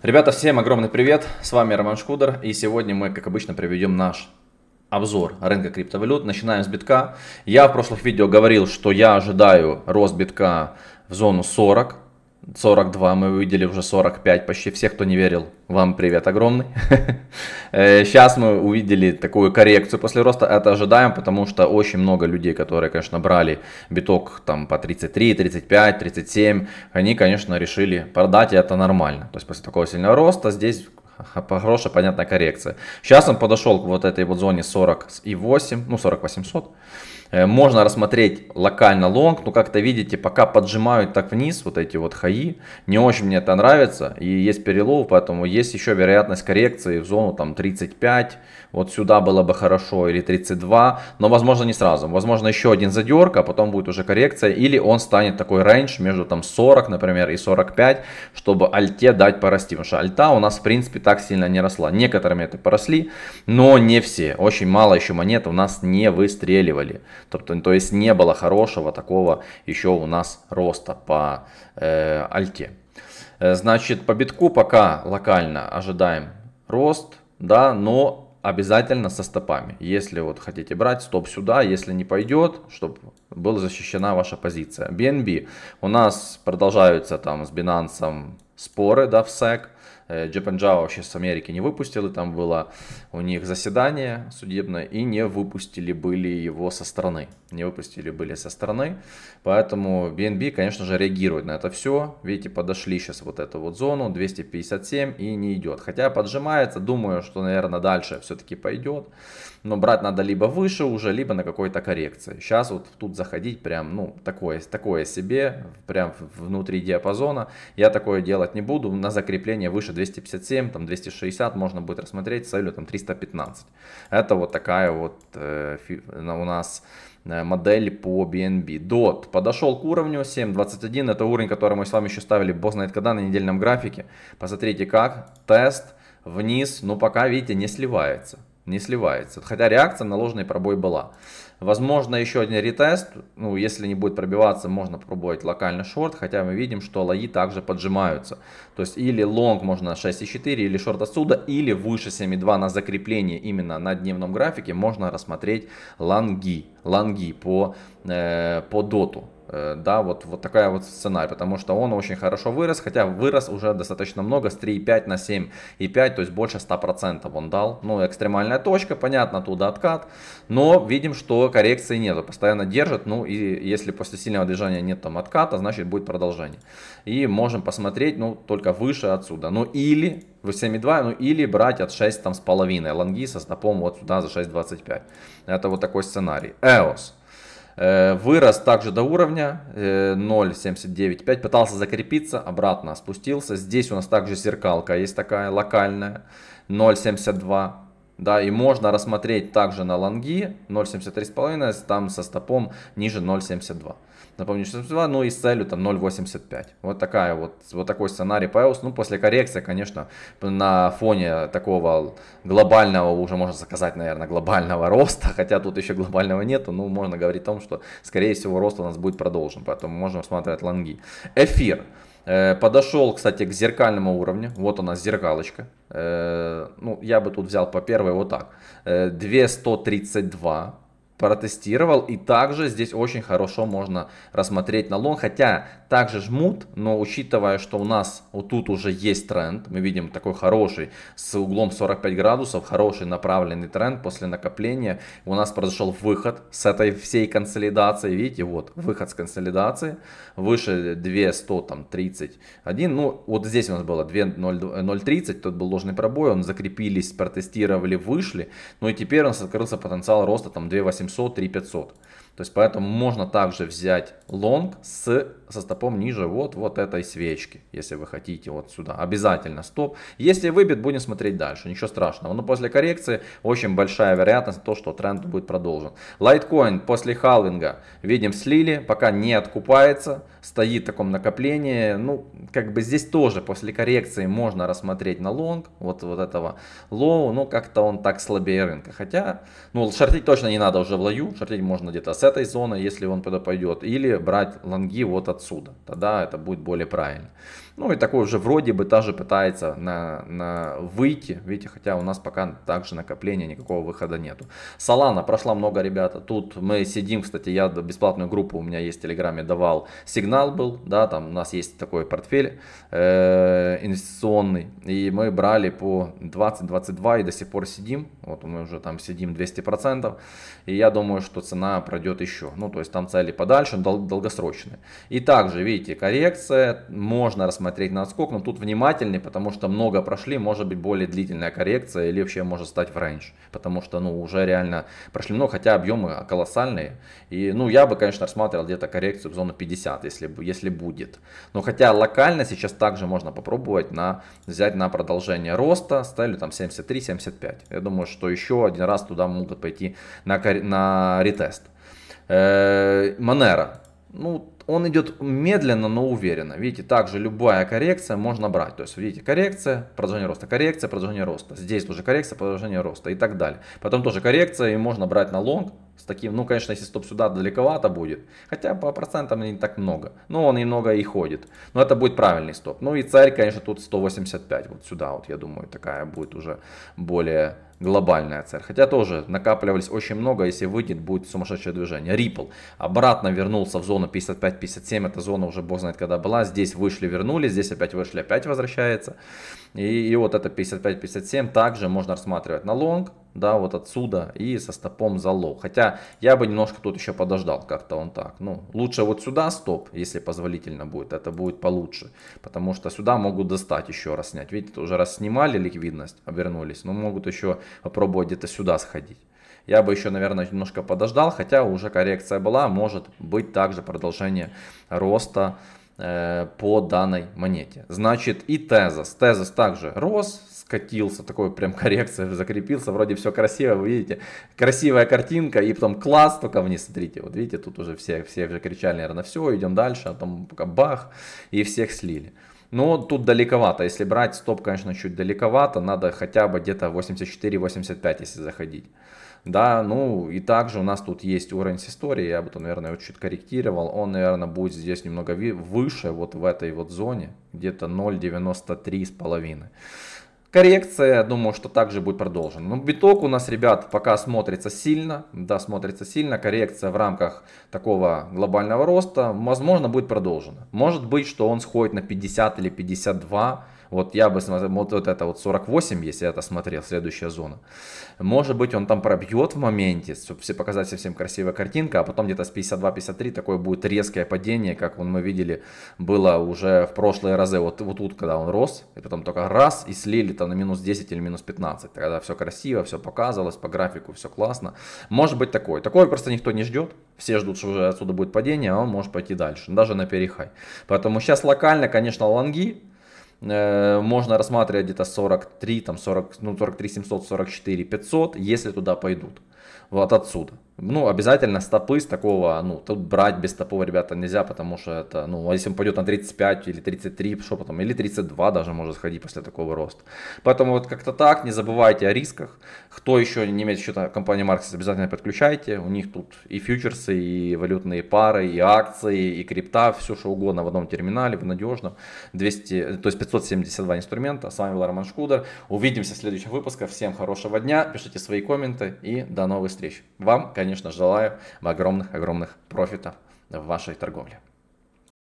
Ребята, всем огромный привет, с вами Роман Шкудер, и сегодня мы, как обычно, приведем наш обзор рынка криптовалют. Начинаем с битка. Я в прошлых видео говорил, что я ожидаю рост битка в зону 40, 42 мы увидели уже 45, почти всех кто не верил, вам привет огромный. Э, сейчас мы увидели такую коррекцию после роста, это ожидаем, потому что очень много людей, которые, конечно, брали биток там по 33, 35, 37, они, конечно, решили продать, и это нормально. То есть после такого сильного роста здесь хорошая, понятная коррекция. Сейчас он подошел к вот этой вот зоне 40 и 8, ну 4800. Э, можно рассмотреть локально лонг, но как-то видите, пока поджимают так вниз вот эти вот хаи, не очень мне это нравится. И есть перелов, поэтому есть еще вероятность коррекции в зону там 35, вот сюда было бы хорошо, или 32, но возможно не сразу. Возможно еще один задерка, а потом будет уже коррекция, или он станет такой рейндж между там 40, например, и 45, чтобы альте дать порасти. Потому что альта у нас в принципе так сильно не росла. Некоторые это поросли, но не все. Очень мало еще монет у нас не выстреливали. Тобто, то есть не было хорошего такого еще у нас роста по э, альте. Э, значит, по битку пока локально ожидаем рост, да, но обязательно со стопами. Если вот хотите брать, стоп сюда, если не пойдет, чтобы была защищена ваша позиция. BNB. У нас продолжаются там с Binance споры, да, в SEC. Japan э, Java вообще с Америки не выпустили, там было у них заседание судебное, и не выпустили были его со стороны. Не выпустили были со стороны, поэтому BNB, конечно же, реагирует на это все. Видите, подошли сейчас вот эту вот зону, 257 и не идет. Хотя поджимается, думаю, что, наверное, дальше все-таки пойдет. Но брать надо либо выше уже, либо на какой-то коррекции. Сейчас вот тут заходить прям, ну, такое, такое себе, прям внутри диапазона. Я такое делать не буду. На закрепление выше 257, там 260 можно будет рассмотреть с целью там 315. Это вот такая вот э, у нас э, модель по BNB. DOT подошел к уровню 7.21, это уровень, который мы с вами еще ставили босс знает когда на недельном графике. Посмотрите как, тест вниз, но ну, пока, видите, не сливается. Не сливается, хотя реакция на ложный пробой была. Возможно, еще один ретест. Ну, если не будет пробиваться, можно пробовать локально шорт. Хотя мы видим, что лои также поджимаются. То есть или лонг можно 6,4, или шорт отсюда, или выше 7,2 на закрепление именно на дневном графике можно рассмотреть лонги, лонги по, э, по доту. Э, да, вот, вот такая вот сценарий, потому что он очень хорошо вырос, хотя вырос уже достаточно много, с 3,5 на 7,5, то есть больше 100% он дал. Ну, экстремальная точка, понятно, туда откат, но видим, что коррекции нету, постоянно держит, ну и если после сильного движения нет там отката, значит будет продолжение. И можем посмотреть, ну, только выше отсюда, ну или в 7,2, ну или брать от 6 там с половиной, лонги со стопом вот сюда за 6,25. Это вот такой сценарий. EOS Э, вырос также до уровня 0.79.5, э, пытался закрепиться, обратно спустился. Здесь у нас также зеркалка есть такая локальная 0.72. Да, и можно рассмотреть также на лонги 0.73,5, там со стопом ниже 0.72. Напомню, 0.72, ну и с целью там 0.85. Вот, такая вот, вот такой сценарий появился. Ну, после коррекции, конечно, на фоне такого глобального, уже можно сказать, наверное, глобального роста, хотя тут еще глобального нету, ну, можно говорить о том, что, скорее всего, рост у нас будет продолжен, поэтому можно рассматривать лонги. Эфир. Э, Подошел, кстати, к зеркальному уровню. Вот она, зеркалочка. Э, ну, я бы тут взял по первой вот так. 232 э, протестировал. И также здесь очень хорошо можно рассмотреть налон, Хотя также жмут, но учитывая, что у нас вот тут уже есть тренд, мы видим такой хороший с углом 45 градусов, хороший направленный тренд после накопления. У нас произошел выход с этой всей консолидации. Видите, вот выход с консолидации выше там 2131. Ну вот здесь у нас было 2.030, э, тут был ложный пробой, он закрепились, протестировали, вышли. Ну и теперь у нас открылся потенциал роста там 2.800 700, 3500. То есть поэтому можно также взять лонг с, со стопом ниже вот, вот этой свечки, если вы хотите вот сюда. Обязательно стоп. Если выбит, будем смотреть дальше, ничего страшного. Но после коррекции очень большая вероятность то, что тренд будет продолжен. Лайткоин после халвинга, видим, слили, пока не откупается, стоит в таком накоплении. Ну, как бы здесь тоже после коррекции можно рассмотреть на лонг, вот, вот этого лоу, но как-то он так слабее рынка. Хотя, ну, шортить точно не надо уже в лаю. шортить можно где-то с этой зоны, если он туда пойдет, или брать лонги вот отсюда. Тогда это будет более правильно. Ну и такой уже вроде бы даже пытается на, на выйти, видите, хотя у нас пока также накопления никакого выхода нету. Солана прошла много, ребята, тут мы сидим, кстати, я бесплатную группу у меня есть в Телеграме давал, сигнал был, да, там у нас есть такой портфель э, инвестиционный, и мы брали по 20-22 и до сих пор сидим, вот мы уже там сидим 200%, и я думаю, что цена пройдет еще, ну то есть там цели подальше, дол долгосрочные. И также, видите, коррекция, можно рассмотреть смотреть на отскок, но тут внимательнее, потому что много прошли, может быть более длительная коррекция или вообще может стать в рейндж, потому что ну уже реально прошли много, хотя объемы колоссальные. И ну я бы, конечно, рассматривал где-то коррекцию в зону 50, если, если будет. Но хотя локально сейчас также можно попробовать на, взять на продолжение роста, ставили там 73-75. Я думаю, что еще один раз туда могут пойти на, на ретест. Монера. Э, ну, он идет медленно, но уверенно. Видите, также любая коррекция можно брать. То есть, видите, коррекция, продолжение роста, коррекция, продолжение роста. Здесь тоже коррекция, продолжение роста и так далее. Потом тоже коррекция, и можно брать на лонг с таким, ну, конечно, если стоп сюда далековато будет, хотя по процентам не так много, но он немного и ходит, но это будет правильный стоп. Ну и царь, конечно, тут 185, вот сюда вот, я думаю, такая будет уже более глобальная цель. Хотя тоже накапливались очень много, если выйдет, будет сумасшедшее движение. Ripple обратно вернулся в зону 55-57, эта зона уже бог знает когда была. Здесь вышли, вернулись, здесь опять вышли, опять возвращается. И, и вот это 55-57 также можно рассматривать на лонг да, вот отсюда и со стопом за лоу. Хотя я бы немножко тут еще подождал, как-то он так. Ну, лучше вот сюда стоп, если позволительно будет, это будет получше. Потому что сюда могут достать еще раз снять. Видите, уже раз снимали ликвидность, обернулись, но могут еще попробовать где-то сюда сходить. Я бы еще, наверное, немножко подождал, хотя уже коррекция была, может быть также продолжение роста Э, по данной монете. Значит и тезос. Тезос также рос, скатился, такой прям коррекция закрепился, вроде все красиво, вы видите, красивая картинка, и потом класс только вниз, смотрите, вот видите, тут уже все, все уже кричали, наверное, все, идем дальше, а потом пока бах, и всех слили. Но тут далековато, если брать стоп, конечно, чуть далековато, надо хотя бы где-то 84-85, если заходить. Да, ну и также у нас тут есть уровень с историей, я бы то, наверное, его чуть корректировал. Он, наверное, будет здесь немного выше, вот в этой вот зоне, где-то 0.93 с половиной. Коррекция, думаю, что также будет продолжена. Но ну, биток у нас, ребят, пока смотрится сильно. Да, смотрится сильно. Коррекция в рамках такого глобального роста, возможно, будет продолжена. Может быть, что он сходит на 50 или 52 вот я бы смотрел, вот, вот это вот 48, если я это смотрел, следующая зона. Может быть, он там пробьет в моменте, чтобы все показать совсем красивая картинка, а потом где-то с 52-53 такое будет резкое падение, как вот мы видели, было уже в прошлые разы, вот, вот тут, когда он рос, и потом только раз и слили там на минус 10 или минус 15, тогда все красиво, все показывалось, по графику все классно. Может быть такое. Такое просто никто не ждет, все ждут, что уже отсюда будет падение, а он может пойти дальше, даже на перехай. Поэтому сейчас локально, конечно, лонги, Э, можно рассматривать где-то 43, там 40, ну 43 700, 44 500, если туда пойдут. Вот отсюда. Ну, обязательно стопы с такого, ну, тут брать без стопова, ребята, нельзя, потому что это, ну, а если он пойдет на 35 или 33, что потом, или 32 даже может сходить после такого роста. Поэтому вот как-то так, не забывайте о рисках. Кто еще не имеет счета компании Марксис, обязательно подключайте. У них тут и фьючерсы, и валютные пары, и акции, и крипта, все что угодно в одном терминале, в надежном. 200, то есть 572 инструмента. С вами был Роман Шкудер. Увидимся в следующем выпуске, Всем хорошего дня, пишите свои комменты и до новых встреч. Вам, конечно, конечно, желаю вам огромных-огромных профитов в вашей торговле.